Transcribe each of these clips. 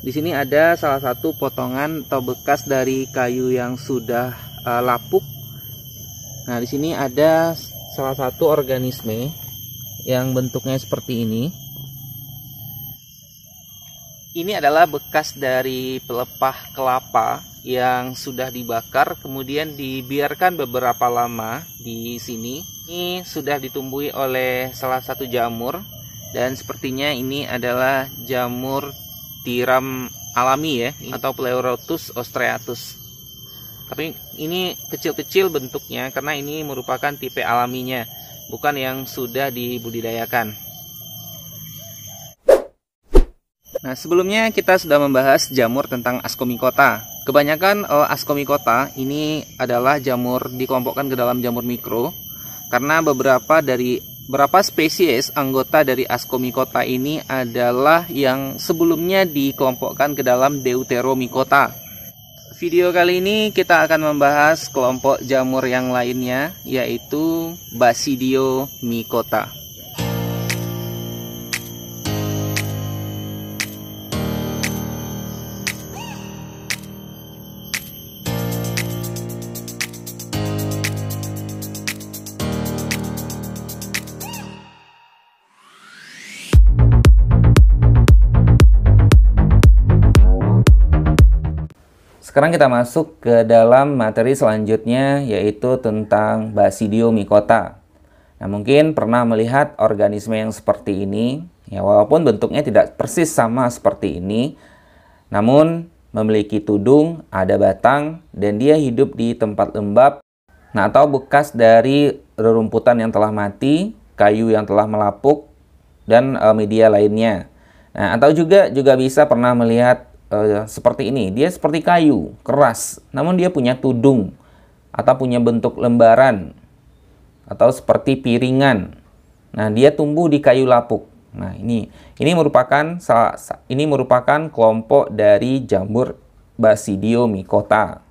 Di sini ada salah satu potongan atau bekas dari kayu yang sudah uh, lapuk. Nah, di sini ada salah satu organisme yang bentuknya seperti ini. Ini adalah bekas dari pelepah kelapa yang sudah dibakar kemudian dibiarkan beberapa lama di sini. Ini sudah ditumbuhi oleh salah satu jamur dan sepertinya ini adalah jamur tiram alami ya iya. atau pleurotus ostreatus. Tapi ini kecil-kecil bentuknya karena ini merupakan tipe alaminya, bukan yang sudah dibudidayakan. Nah, sebelumnya kita sudah membahas jamur tentang Ascomycota. Kebanyakan eh, Ascomycota ini adalah jamur dikelompokkan ke dalam jamur mikro karena beberapa dari Berapa spesies anggota dari Ascomycota ini adalah yang sebelumnya dikelompokkan ke dalam Deuteromycota. Video kali ini kita akan membahas kelompok jamur yang lainnya yaitu Basidiomycota. Sekarang kita masuk ke dalam materi selanjutnya yaitu tentang Basidiomycota. Nah, mungkin pernah melihat organisme yang seperti ini, ya walaupun bentuknya tidak persis sama seperti ini, namun memiliki tudung, ada batang, dan dia hidup di tempat lembab nah atau bekas dari rerumputan yang telah mati, kayu yang telah melapuk, dan eh, media lainnya. Nah, atau juga juga bisa pernah melihat uh, seperti ini. Dia seperti kayu, keras, namun dia punya tudung atau punya bentuk lembaran atau seperti piringan. Nah, dia tumbuh di kayu lapuk. Nah, ini ini merupakan salah ini merupakan kelompok dari jamur Basidiomycota.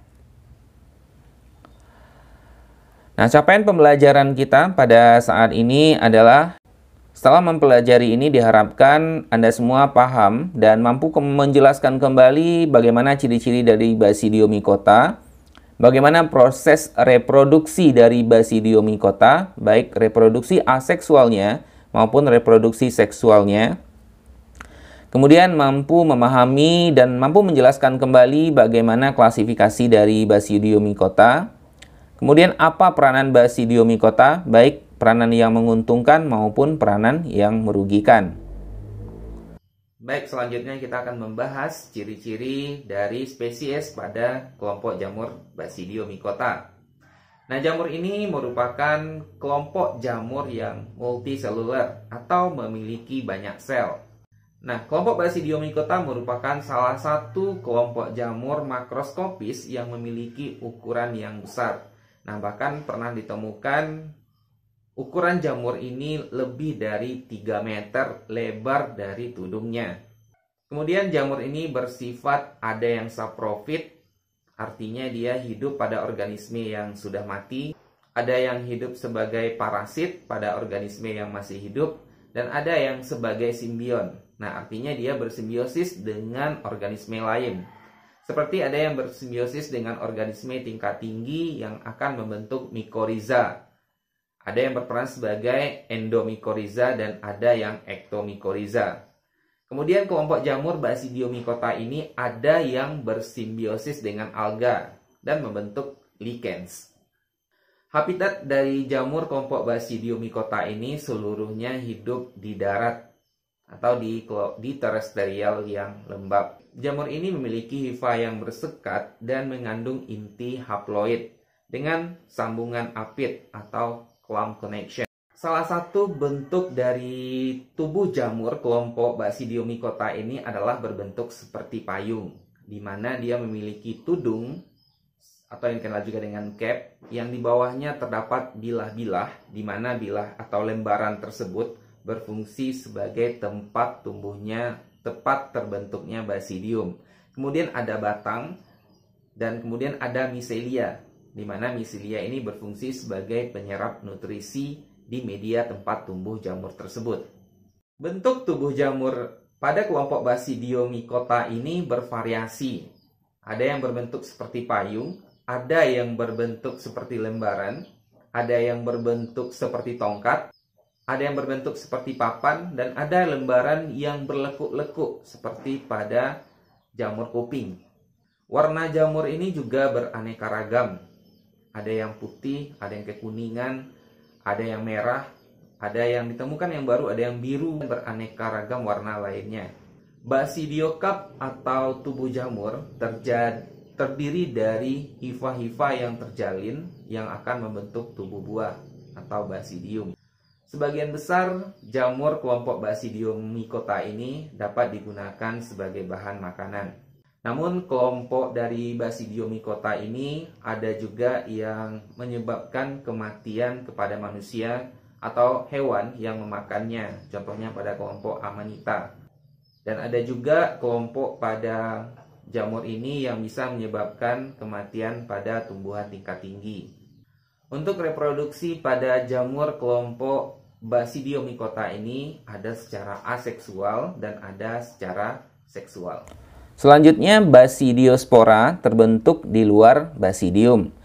Nah, capaian pembelajaran kita pada saat ini adalah setelah mempelajari ini diharapkan Anda semua paham dan mampu ke menjelaskan kembali bagaimana ciri-ciri dari basidiomikota, bagaimana proses reproduksi dari basidiomikota baik reproduksi aseksualnya maupun reproduksi seksualnya. Kemudian mampu memahami dan mampu menjelaskan kembali bagaimana klasifikasi dari basidiomikota, Kemudian apa peranan basidiomikota baik peranan yang menguntungkan maupun peranan yang merugikan. Baik, selanjutnya kita akan membahas ciri-ciri dari spesies pada kelompok jamur Basidiomycota. Nah, jamur ini merupakan kelompok jamur yang multiseluler atau memiliki banyak sel. Nah, kelompok Basidiomycota merupakan salah satu kelompok jamur makroskopis yang memiliki ukuran yang besar. Nah, bahkan pernah ditemukan Ukuran jamur ini lebih dari 3 meter lebar dari tudungnya. Kemudian jamur ini bersifat ada yang saprofit, artinya dia hidup pada organisme yang sudah mati, ada yang hidup sebagai parasit pada organisme yang masih hidup, dan ada yang sebagai simbion. Nah, artinya dia bersimbiosis dengan organisme lain. Seperti ada yang bersimbiosis dengan organisme tingkat tinggi yang akan membentuk mikoriza ada yang berperan sebagai endomikoriza dan ada yang ektomikoriza. Kemudian kelompok jamur basidiomikota ini ada yang bersimbiosis dengan alga dan membentuk lichens. Habitat dari jamur kelompok basidiomikota ini seluruhnya hidup di darat atau di, di terestrial yang lembab. Jamur ini memiliki hifa yang bersekat dan mengandung inti haploid dengan sambungan apit atau clump connection. Salah satu bentuk dari tubuh jamur kelompok Basidiomycota ini adalah berbentuk seperti payung, di mana dia memiliki tudung atau yang dikenal juga dengan cap yang di bawahnya terdapat bilah-bilah di mana bilah atau lembaran tersebut berfungsi sebagai tempat tumbuhnya tepat terbentuknya basidium. Kemudian ada batang dan kemudian ada miselia di mana misilia ini berfungsi sebagai penyerap nutrisi di media tempat tumbuh jamur tersebut. Bentuk tubuh jamur pada kelompok Basidiomycota ini bervariasi. Ada yang berbentuk seperti payung, ada yang berbentuk seperti lembaran, ada yang berbentuk seperti tongkat, ada yang berbentuk seperti papan, dan ada lembaran yang berlekuk-lekuk seperti pada jamur kuping. Warna jamur ini juga beraneka ragam, ada yang putih, ada yang kekuningan, ada yang merah, ada yang ditemukan yang baru, ada yang biru, beraneka ragam warna lainnya. cup atau tubuh jamur terjadi terdiri dari hifa-hifa yang terjalin yang akan membentuk tubuh buah atau basidium. Sebagian besar jamur kelompok basidium mikota ini dapat digunakan sebagai bahan makanan. Namun kelompok dari basidiomikota ini ada juga yang menyebabkan kematian kepada manusia atau hewan yang memakannya, contohnya pada kelompok Amanita. Dan ada juga kelompok pada jamur ini yang bisa menyebabkan kematian pada tumbuhan tingkat tinggi. Untuk reproduksi pada jamur kelompok Basidiomycota ini ada secara aseksual dan ada secara seksual. Selanjutnya, basidiospora terbentuk di luar basidium.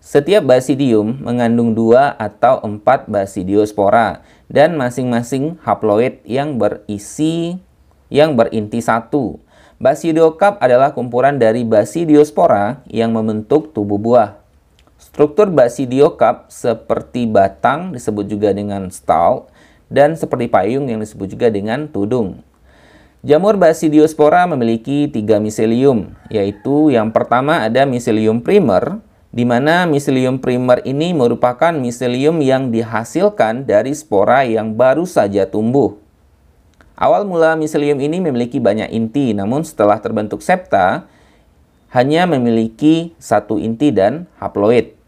Setiap basidium mengandung dua atau empat basidiospora dan masing-masing haploid yang berisi yang berinti satu. Basidiokap adalah kumpulan dari basidiospora yang membentuk tubuh buah. Struktur basidiokap seperti batang disebut juga dengan stalk dan seperti payung yang disebut juga dengan tudung. Jamur basidiospora memiliki tiga miselium, yaitu yang pertama ada miselium primer, di mana miselium primer ini merupakan miselium yang dihasilkan dari spora yang baru saja tumbuh. Awal mula miselium ini memiliki banyak inti, namun setelah terbentuk septa, hanya memiliki satu inti dan haploid.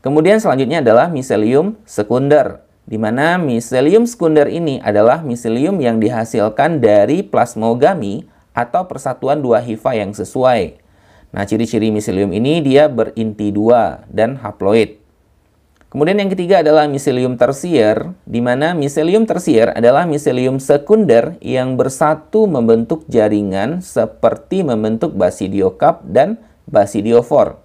Kemudian selanjutnya adalah miselium sekunder di mana miselium sekunder ini adalah miselium yang dihasilkan dari plasmogami atau persatuan dua hifa yang sesuai. Nah, ciri-ciri miselium ini dia berinti dua dan haploid. Kemudian yang ketiga adalah miselium tersier, di mana miselium tersier adalah miselium sekunder yang bersatu membentuk jaringan seperti membentuk basidiokap dan basidiofor.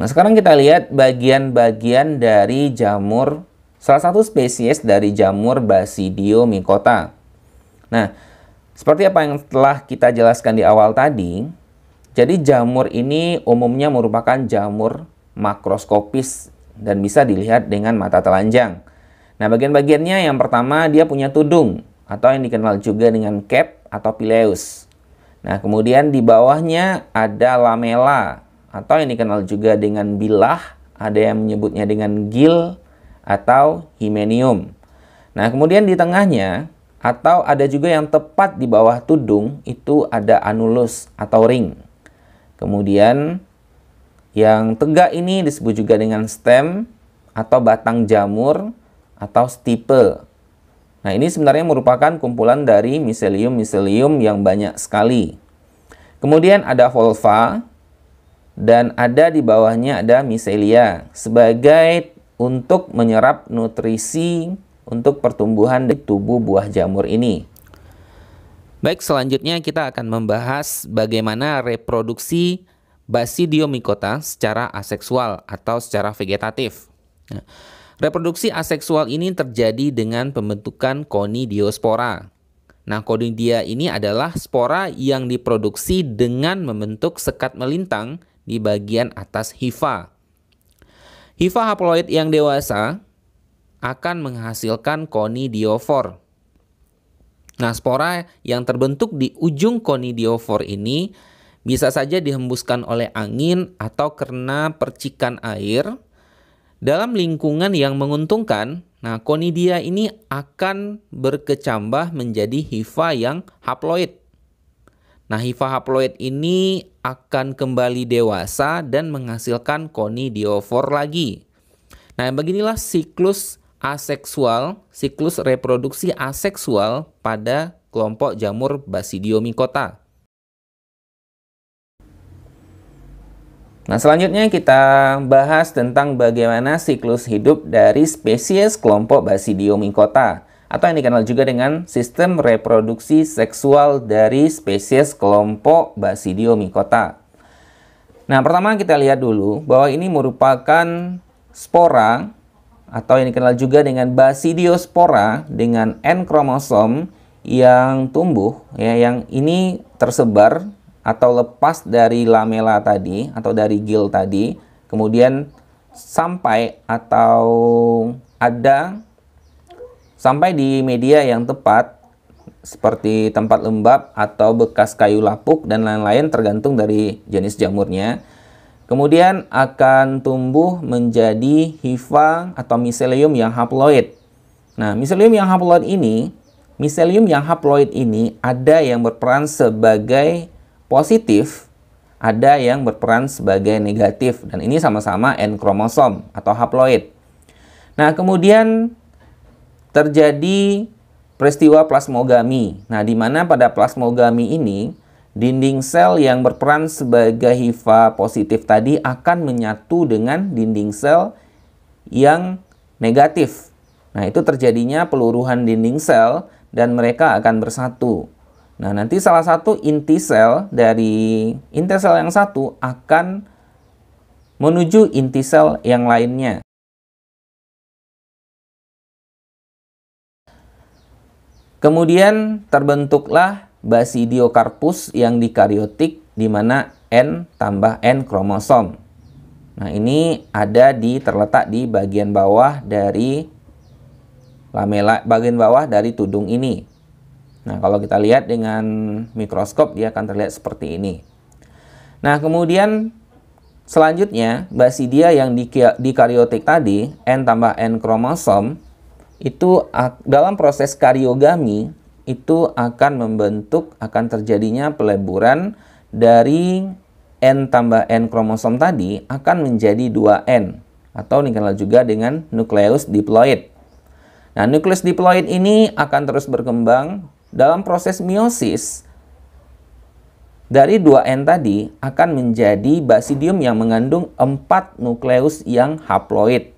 Nah, sekarang kita lihat bagian-bagian dari jamur, salah satu spesies dari jamur Basidiomycota. Nah, seperti apa yang telah kita jelaskan di awal tadi, jadi jamur ini umumnya merupakan jamur makroskopis dan bisa dilihat dengan mata telanjang. Nah, bagian-bagiannya yang pertama dia punya tudung atau yang dikenal juga dengan cap atau pileus. Nah, kemudian di bawahnya ada lamela atau yang dikenal juga dengan bilah, ada yang menyebutnya dengan gil atau himenium. Nah, kemudian di tengahnya atau ada juga yang tepat di bawah tudung itu ada anulus atau ring. Kemudian yang tegak ini disebut juga dengan stem atau batang jamur atau stipe. Nah, ini sebenarnya merupakan kumpulan dari miselium-miselium yang banyak sekali. Kemudian ada volva dan ada di bawahnya ada miselia sebagai untuk menyerap nutrisi untuk pertumbuhan di tubuh buah jamur ini. Baik, selanjutnya kita akan membahas bagaimana reproduksi basidiomikota secara aseksual atau secara vegetatif. Nah, reproduksi aseksual ini terjadi dengan pembentukan konidiospora. Nah, konidia ini adalah spora yang diproduksi dengan membentuk sekat melintang di bagian atas hifa. Hifa haploid yang dewasa akan menghasilkan konidiofor. Nah, spora yang terbentuk di ujung konidiofor ini bisa saja dihembuskan oleh angin atau karena percikan air dalam lingkungan yang menguntungkan. Nah, konidia ini akan berkecambah menjadi hifa yang haploid. Nah, hifa haploid ini akan kembali dewasa dan menghasilkan konidiofor lagi. Nah, beginilah siklus aseksual, siklus reproduksi aseksual pada kelompok jamur Basidiomycota. Nah, selanjutnya kita bahas tentang bagaimana siklus hidup dari spesies kelompok Basidiomycota atau yang dikenal juga dengan sistem reproduksi seksual dari spesies kelompok Basidiomycota. Nah, pertama kita lihat dulu bahwa ini merupakan spora atau yang dikenal juga dengan basidiospora dengan N kromosom yang tumbuh ya yang ini tersebar atau lepas dari lamela tadi atau dari gil tadi kemudian sampai atau ada Sampai di media yang tepat, seperti tempat lembab atau bekas kayu lapuk dan lain-lain tergantung dari jenis jamurnya. Kemudian akan tumbuh menjadi hifa atau miselium yang haploid. Nah, miselium yang haploid ini, miselium yang haploid ini ada yang berperan sebagai positif, ada yang berperan sebagai negatif dan ini sama-sama N kromosom atau haploid. Nah, kemudian terjadi peristiwa plasmogami. Nah, di mana pada plasmogami ini dinding sel yang berperan sebagai HIFA positif tadi akan menyatu dengan dinding sel yang negatif. Nah, itu terjadinya peluruhan dinding sel dan mereka akan bersatu. Nah, nanti salah satu inti sel dari inti sel yang satu akan menuju inti sel yang lainnya. Kemudian terbentuklah basidiokarpus yang dikariotik di mana N tambah N kromosom. Nah, ini ada di terletak di bagian bawah dari lamela bagian bawah dari tudung ini. Nah, kalau kita lihat dengan mikroskop dia akan terlihat seperti ini. Nah, kemudian selanjutnya basidia yang dikariotik tadi N tambah N kromosom itu dalam proses karyogami itu akan membentuk akan terjadinya peleburan dari N tambah N kromosom tadi akan menjadi 2N atau dikenal juga dengan nukleus diploid. Nah, nukleus diploid ini akan terus berkembang dalam proses meiosis. Dari 2N tadi akan menjadi basidium yang mengandung 4 nukleus yang haploid.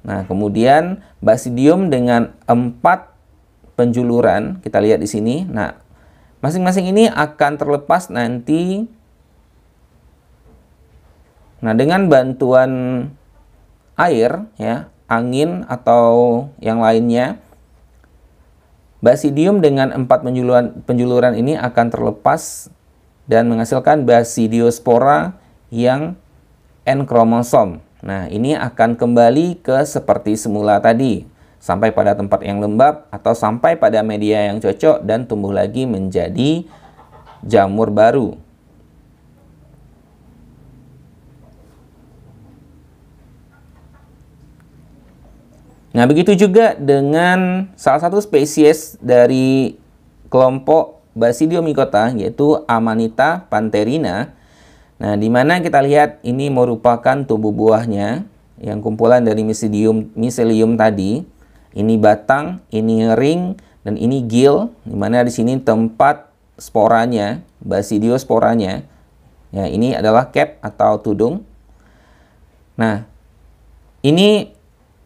Nah, kemudian basidium dengan empat penjuluran, kita lihat di sini. Nah, masing-masing ini akan terlepas nanti. Nah, dengan bantuan air, ya, angin atau yang lainnya, basidium dengan empat penjuluran, penjuluran ini akan terlepas dan menghasilkan basidiospora yang N kromosom Nah, ini akan kembali ke seperti semula tadi, sampai pada tempat yang lembab atau sampai pada media yang cocok dan tumbuh lagi menjadi jamur baru. Nah, begitu juga dengan salah satu spesies dari kelompok Basidiomycota yaitu Amanita pantherina. Nah, di mana kita lihat ini merupakan tubuh buahnya yang kumpulan dari miselium miselium tadi. Ini batang, ini ring, dan ini gil. Di mana di sini tempat sporanya, basidiosporanya. Ya, ini adalah cap atau tudung. Nah, ini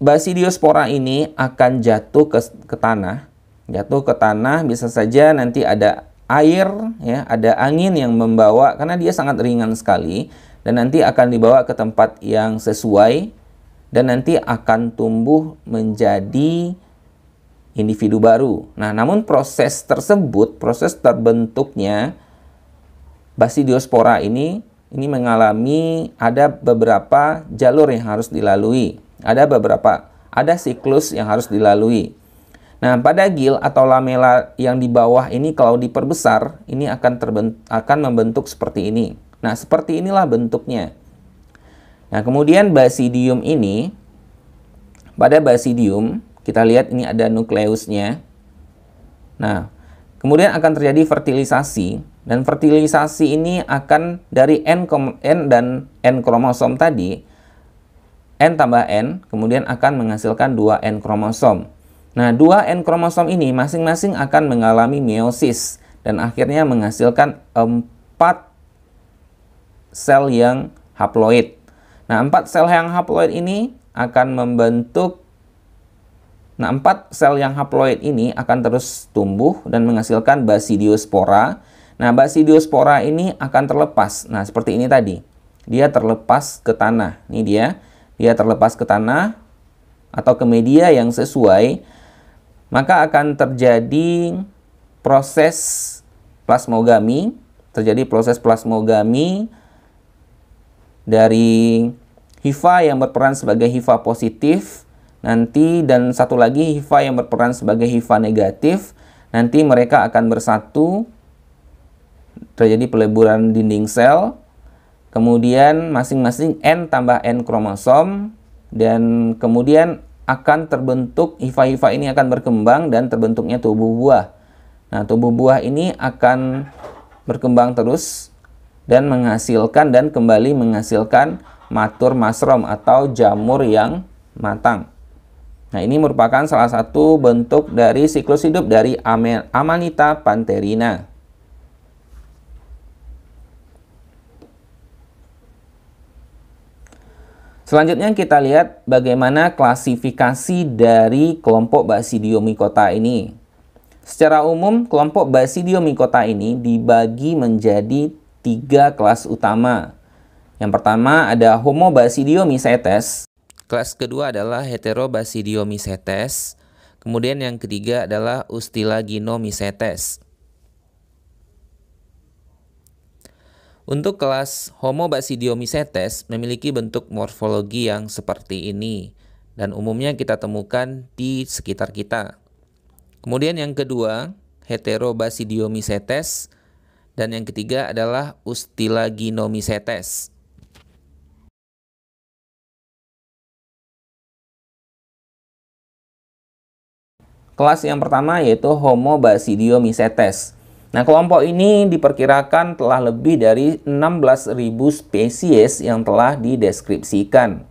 basidiospora ini akan jatuh ke, ke tanah. Jatuh ke tanah bisa saja nanti ada air, ya, ada angin yang membawa karena dia sangat ringan sekali dan nanti akan dibawa ke tempat yang sesuai dan nanti akan tumbuh menjadi individu baru. Nah, namun proses tersebut, proses terbentuknya basidiospora ini ini mengalami ada beberapa jalur yang harus dilalui. Ada beberapa ada siklus yang harus dilalui. Nah, pada gil atau lamela yang di bawah ini kalau diperbesar, ini akan akan membentuk seperti ini. Nah, seperti inilah bentuknya. Nah, kemudian basidium ini pada basidium kita lihat ini ada nukleusnya. Nah, kemudian akan terjadi fertilisasi dan fertilisasi ini akan dari N, N dan N kromosom tadi N tambah N kemudian akan menghasilkan 2N kromosom. Nah, dua N kromosom ini masing-masing akan mengalami meiosis dan akhirnya menghasilkan empat sel yang haploid. Nah, empat sel yang haploid ini akan membentuk Nah, empat sel yang haploid ini akan terus tumbuh dan menghasilkan basidiospora. Nah, basidiospora ini akan terlepas. Nah, seperti ini tadi. Dia terlepas ke tanah. Ini dia. Dia terlepas ke tanah atau ke media yang sesuai maka akan terjadi proses plasmogami, terjadi proses plasmogami dari HIFA yang berperan sebagai HIFA positif nanti dan satu lagi HIFA yang berperan sebagai HIFA negatif nanti mereka akan bersatu terjadi peleburan dinding sel kemudian masing-masing N tambah N kromosom dan kemudian akan terbentuk hifa-hifa ini akan berkembang dan terbentuknya tubuh buah. Nah, tubuh buah ini akan berkembang terus dan menghasilkan dan kembali menghasilkan matur masrom atau jamur yang matang. Nah, ini merupakan salah satu bentuk dari siklus hidup dari Amanita panterina. Selanjutnya kita lihat bagaimana klasifikasi dari kelompok Basidiomycota ini. Secara umum, kelompok Basidiomycota ini dibagi menjadi tiga kelas utama. Yang pertama ada homo basidiomycetes kelas kedua adalah Heterobasidiomycetes, kemudian yang ketiga adalah Ustilaginomycetes. Untuk kelas Homo basidiomycetes memiliki bentuk morfologi yang seperti ini dan umumnya kita temukan di sekitar kita. Kemudian yang kedua, Heterobasidiomycetes dan yang ketiga adalah Ustilaginomycetes. Kelas yang pertama yaitu Homo basidiomycetes. Nah, kelompok ini diperkirakan telah lebih dari 16.000 spesies yang telah dideskripsikan.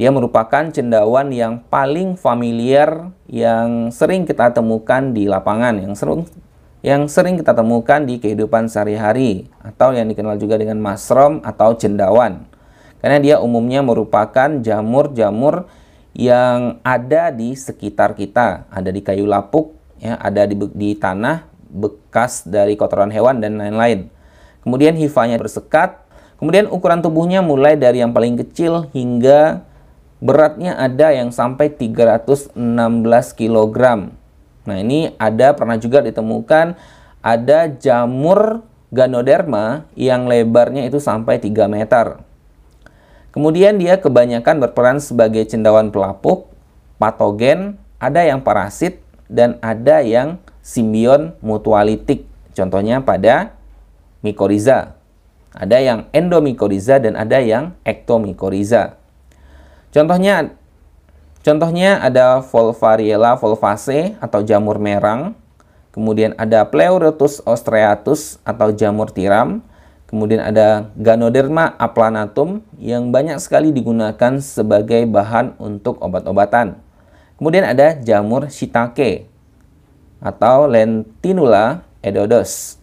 Dia merupakan cendawan yang paling familiar yang sering kita temukan di lapangan, yang sering yang sering kita temukan di kehidupan sehari-hari atau yang dikenal juga dengan mushroom atau cendawan. Karena dia umumnya merupakan jamur-jamur yang ada di sekitar kita, ada di kayu lapuk, ya, ada di, di tanah bekas dari kotoran hewan dan lain-lain. Kemudian hifanya bersekat, kemudian ukuran tubuhnya mulai dari yang paling kecil hingga beratnya ada yang sampai 316 kg. Nah, ini ada pernah juga ditemukan ada jamur ganoderma yang lebarnya itu sampai 3 meter. Kemudian dia kebanyakan berperan sebagai cendawan pelapuk, patogen, ada yang parasit, dan ada yang simbion mutualitik. Contohnya pada mikoriza. Ada yang endomikoriza dan ada yang ektomikoriza. Contohnya contohnya ada Volvariella volvace atau jamur merang, kemudian ada Pleurotus ostreatus atau jamur tiram, kemudian ada Ganoderma aplanatum yang banyak sekali digunakan sebagai bahan untuk obat-obatan. Kemudian ada jamur shiitake atau Lentinula edodes.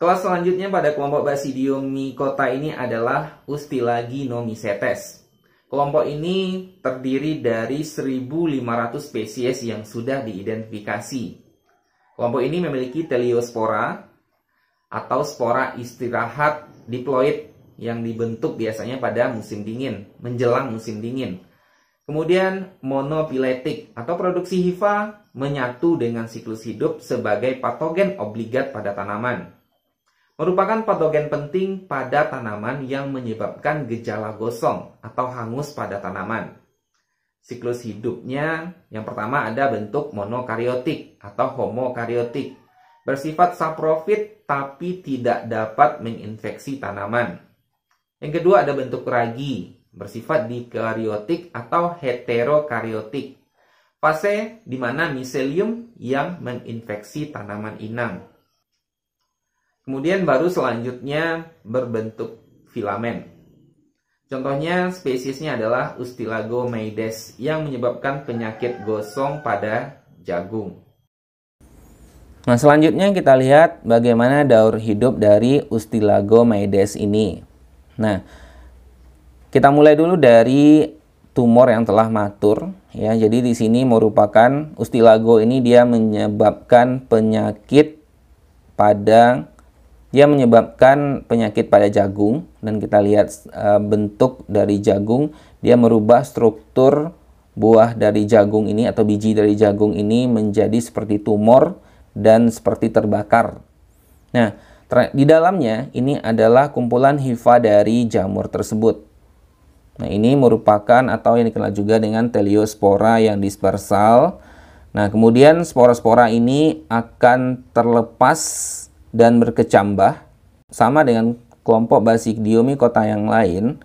Kelas selanjutnya pada kelompok Basidiomycota ini adalah Ustilaginomycetes. Kelompok ini terdiri dari 1.500 spesies yang sudah diidentifikasi. Kelompok ini memiliki teliospora atau spora istirahat diploid yang dibentuk biasanya pada musim dingin, menjelang musim dingin. Kemudian monopiletik atau produksi hifa menyatu dengan siklus hidup sebagai patogen obligat pada tanaman. Merupakan patogen penting pada tanaman yang menyebabkan gejala gosong atau hangus pada tanaman. Siklus hidupnya yang pertama ada bentuk monokariotik atau homokariotik. Bersifat saprofit tapi tidak dapat menginfeksi tanaman. Yang kedua ada bentuk ragi bersifat dikariotik atau heterokariotik. Fase di mana miselium yang menginfeksi tanaman inang. Kemudian baru selanjutnya berbentuk filamen. Contohnya spesiesnya adalah Ustilago maides yang menyebabkan penyakit gosong pada jagung. Nah, selanjutnya kita lihat bagaimana daur hidup dari Ustilago maides ini. Nah, kita mulai dulu dari tumor yang telah matur ya. Jadi di sini merupakan ustilago ini dia menyebabkan penyakit pada dia menyebabkan penyakit pada jagung dan kita lihat e, bentuk dari jagung dia merubah struktur buah dari jagung ini atau biji dari jagung ini menjadi seperti tumor dan seperti terbakar. Nah, di dalamnya ini adalah kumpulan hifa dari jamur tersebut. Nah, ini merupakan atau yang dikenal juga dengan teliospora yang dispersal. Nah, kemudian spora-spora ini akan terlepas dan berkecambah sama dengan kelompok basidiomi kota yang lain.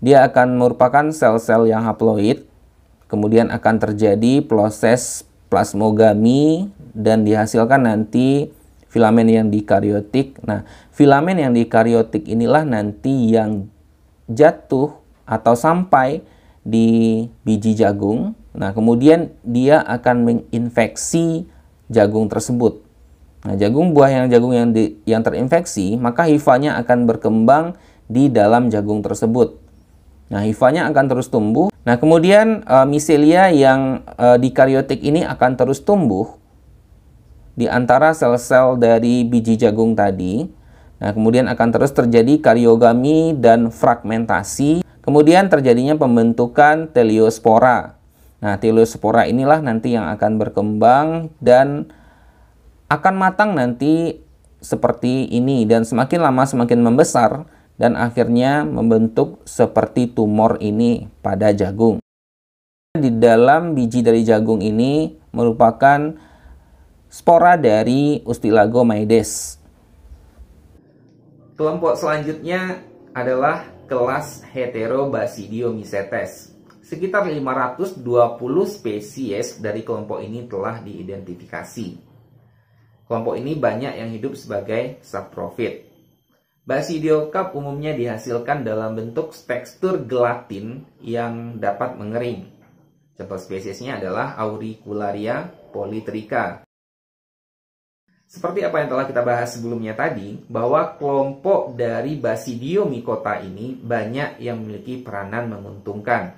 Dia akan merupakan sel-sel yang haploid. Kemudian akan terjadi proses plasmogami dan dihasilkan nanti filamen yang dikariotik. Nah, filamen yang dikariotik inilah nanti yang jatuh atau sampai di biji jagung. Nah, kemudian dia akan menginfeksi jagung tersebut. Nah, jagung buah yang jagung yang di, yang terinfeksi, maka hifanya akan berkembang di dalam jagung tersebut. Nah, hifanya akan terus tumbuh. Nah, kemudian e, eh, miselia yang e, dikariotik ini akan terus tumbuh di antara sel-sel dari biji jagung tadi. Nah, kemudian akan terus terjadi karyogami dan fragmentasi Kemudian terjadinya pembentukan teliospora. Nah, teliospora inilah nanti yang akan berkembang dan akan matang nanti seperti ini dan semakin lama semakin membesar dan akhirnya membentuk seperti tumor ini pada jagung. Di dalam biji dari jagung ini merupakan spora dari Ustilago maides. Kelompok selanjutnya adalah kelas Heterobasidiomycetes. Sekitar 520 spesies dari kelompok ini telah diidentifikasi. Kelompok ini banyak yang hidup sebagai saprofit. Basidiokap umumnya dihasilkan dalam bentuk tekstur gelatin yang dapat mengering. Contoh spesiesnya adalah Auricularia polytrica, seperti apa yang telah kita bahas sebelumnya tadi, bahwa kelompok dari Basidiomycota ini banyak yang memiliki peranan menguntungkan.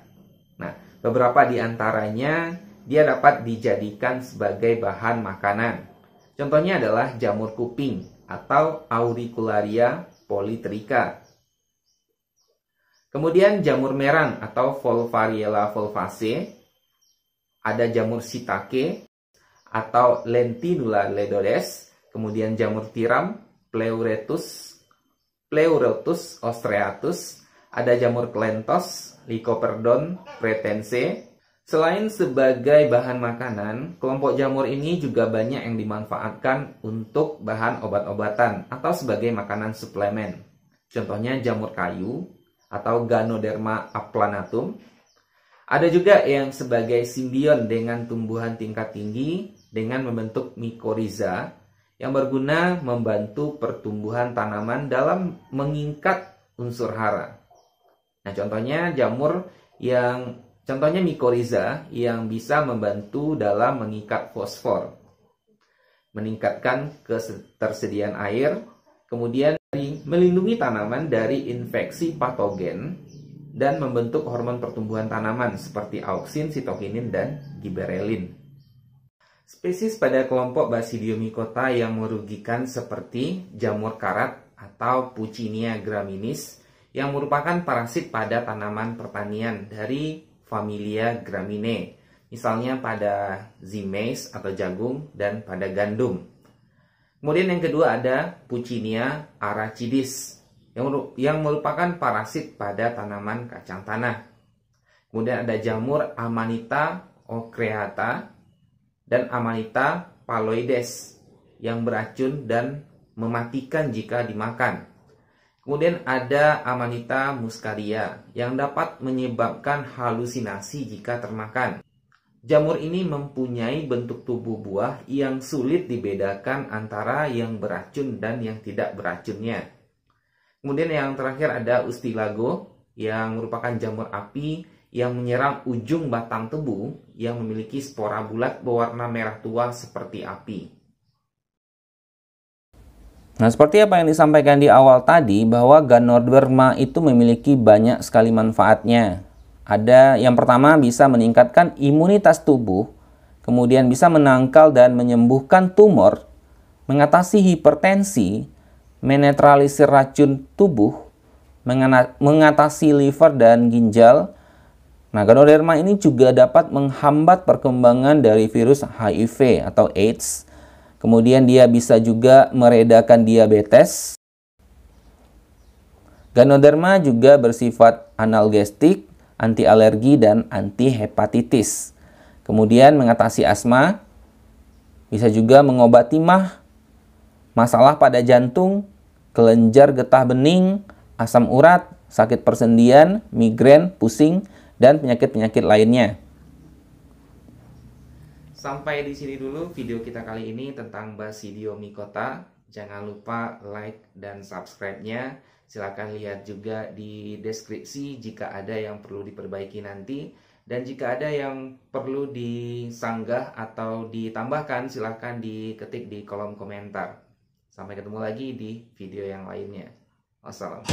Nah, beberapa di antaranya dia dapat dijadikan sebagai bahan makanan. Contohnya adalah jamur kuping atau auricularia polytrica. Kemudian jamur merang atau Volvariella volvace, ada jamur sitake, atau lentinula ledodes, kemudian jamur tiram, pleuretus, pleurotus ostreatus, ada jamur klentos, lycoperdon, pretense. Selain sebagai bahan makanan, kelompok jamur ini juga banyak yang dimanfaatkan untuk bahan obat-obatan atau sebagai makanan suplemen. Contohnya jamur kayu atau Ganoderma aplanatum. Ada juga yang sebagai simbion dengan tumbuhan tingkat tinggi dengan membentuk mikoriza yang berguna membantu pertumbuhan tanaman dalam mengingkat unsur hara. Nah, contohnya jamur yang contohnya mikoriza yang bisa membantu dalam mengikat fosfor, meningkatkan ketersediaan air, kemudian melindungi tanaman dari infeksi patogen dan membentuk hormon pertumbuhan tanaman seperti auksin, sitokinin, dan giberelin. Spesies pada kelompok Basidiomycota yang merugikan seperti jamur karat atau Puccinia graminis yang merupakan parasit pada tanaman pertanian dari familia Graminae, misalnya pada zimais atau jagung dan pada gandum. Kemudian yang kedua ada Puccinia arachidis yang merupakan parasit pada tanaman kacang tanah. Kemudian ada jamur Amanita ocreata dan amanita paloides yang beracun dan mematikan jika dimakan. Kemudian ada amanita muscaria yang dapat menyebabkan halusinasi jika termakan. Jamur ini mempunyai bentuk tubuh buah yang sulit dibedakan antara yang beracun dan yang tidak beracunnya. Kemudian yang terakhir ada ustilago yang merupakan jamur api yang menyerang ujung batang tebu yang memiliki spora bulat berwarna merah tua seperti api. Nah, seperti apa yang disampaikan di awal tadi bahwa Ganoderma itu memiliki banyak sekali manfaatnya. Ada yang pertama bisa meningkatkan imunitas tubuh, kemudian bisa menangkal dan menyembuhkan tumor, mengatasi hipertensi, menetralisir racun tubuh, mengatasi liver dan ginjal, Nah, ganoderma ini juga dapat menghambat perkembangan dari virus HIV atau AIDS. Kemudian dia bisa juga meredakan diabetes. Ganoderma juga bersifat analgestik, anti alergi dan anti hepatitis. Kemudian mengatasi asma, bisa juga mengobati mah, masalah pada jantung, kelenjar getah bening, asam urat, sakit persendian, migrain, pusing, dan penyakit-penyakit lainnya. Sampai di sini dulu video kita kali ini tentang Basidiomycota. Jangan lupa like dan subscribe-nya. Silahkan lihat juga di deskripsi jika ada yang perlu diperbaiki nanti. Dan jika ada yang perlu disanggah atau ditambahkan, silahkan diketik di kolom komentar. Sampai ketemu lagi di video yang lainnya. Wassalam.